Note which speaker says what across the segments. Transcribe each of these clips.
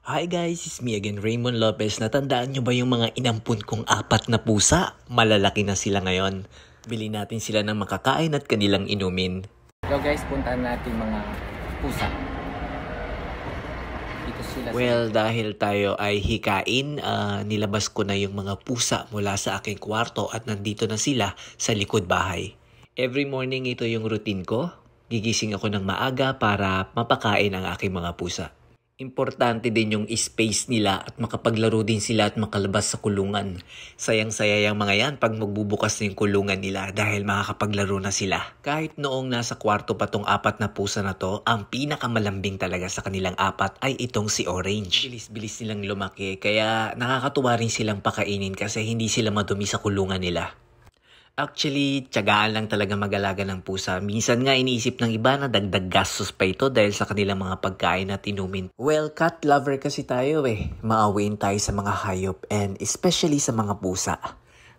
Speaker 1: Hi guys, it's me again, Raymond Lopez. Natandaan nyo ba yung mga inampun kong apat na pusa? Malalaki na sila ngayon. Bili natin sila ng makakain at kanilang inumin. So guys, puntahan natin mga pusa. Ito sila well, dahil tayo ay hikain, uh, nilabas ko na yung mga pusa mula sa aking kwarto at nandito na sila sa likod bahay. Every morning ito yung routine ko. Gigising ako ng maaga para mapakain ang aking mga pusa. Importante din yung space nila at makapaglaro din sila at makalabas sa kulungan. Sayang-saya yung mga yan pag magbubukas na yung kulungan nila dahil makakapaglaro na sila. Kahit noong nasa kwarto pa tong apat na pusa na to, ang pinakamalambing talaga sa kanilang apat ay itong si Orange. Bilis-bilis nilang lumaki kaya nakakatuwa rin silang pakainin kasi hindi sila madumi sa kulungan nila. Actually, tsagaan lang talaga mag-alaga ng pusa. Minsan nga iniisip ng iba na dagdag gastos pa ito dahil sa kanilang mga pagkain at inumin. Well, cat lover kasi tayo eh. Maawain tayo sa mga hayop and especially sa mga pusa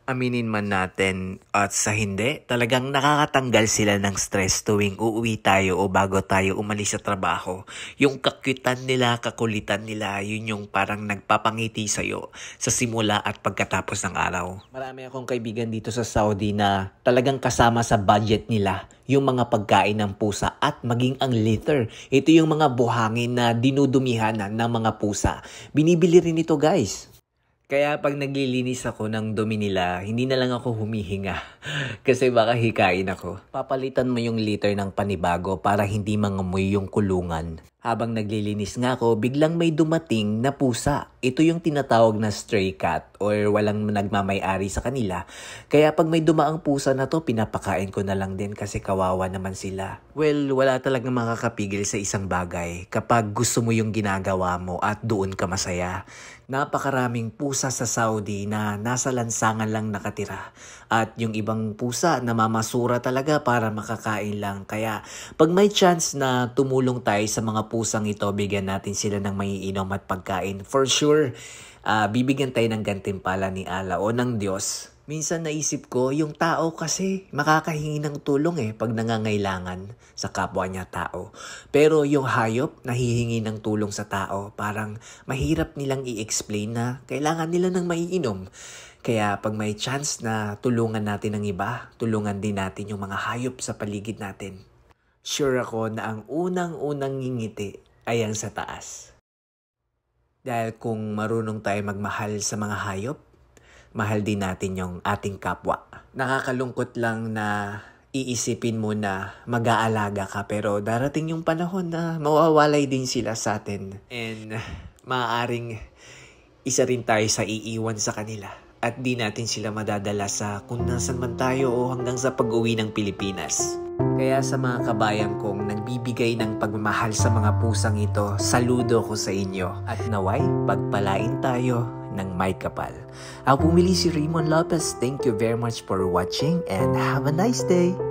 Speaker 1: aminin man natin at sa hindi, talagang nakakatanggal sila ng stress tuwing uuwi tayo o bago tayo umalis sa trabaho. Yung kakyutan nila, kakulitan nila, yun yung parang nagpapangiti sa'yo sa simula at pagkatapos ng araw. Marami akong kaibigan dito sa Saudi na talagang kasama sa budget nila yung mga pagkain ng pusa at maging ang litter. Ito yung mga buhangin na dinudumihan ng mga pusa. Binibili rin ito guys. Kaya pag naglilinis ako ng dumi nila, hindi na lang ako humihinga. Kasi baka hikain ako. Papalitan mo yung litter ng panibago para hindi mangamoy yung kulungan. Habang naglilinis nga ako, biglang may dumating na pusa. Ito yung tinatawag na stray cat or walang nagmamayari sa kanila. Kaya pag may dumaang pusa na to, pinapakain ko na lang din kasi kawawa naman sila. Well, wala talagang makakapigil sa isang bagay kapag gusto mo yung ginagawa mo at doon ka masaya. Napakaraming pusa pusa sa Saudi na nasa lansangan lang nakatira at yung ibang pusa namamasura talaga para makakain lang. Kaya pag may chance na tumulong tayo sa mga pusang ito, bigyan natin sila ng maiinom at pagkain. For sure, uh, bibigyan tayo ng gantimpala ni Allah o ng Diyos, minsan naisip ko, yung tao kasi makakahingi ng tulong eh pag nangangailangan sa kapwa niya tao. Pero yung hayop, nahihingi ng tulong sa tao, parang mahirap nilang i-explain na kailangan nila ng maiinom. Kaya pag may chance na tulungan natin ang iba, tulungan din natin yung mga hayop sa paligid natin. Sure ako na ang unang-unang ngingiti ay ang sa taas. Dahil kung marunong tayo magmahal sa mga hayop, mahal din natin yung ating kapwa. Nakakalungkot lang na iisipin mo na mag-aalaga ka pero darating yung panahon na mawawalay din sila sa atin. And maaaring isa rin tayo sa iiwan sa kanila. At di natin sila madadala sa kung nasan man tayo o hanggang sa pag-uwi ng Pilipinas. Kaya sa mga kabayan kong nagbibigay ng pagmamahal sa mga pusang ito, saludo ko sa inyo. At naway, pagpalain tayo ng may kapal. Ako pumili si Raymond Lopez. Thank you very much for watching and have a nice day!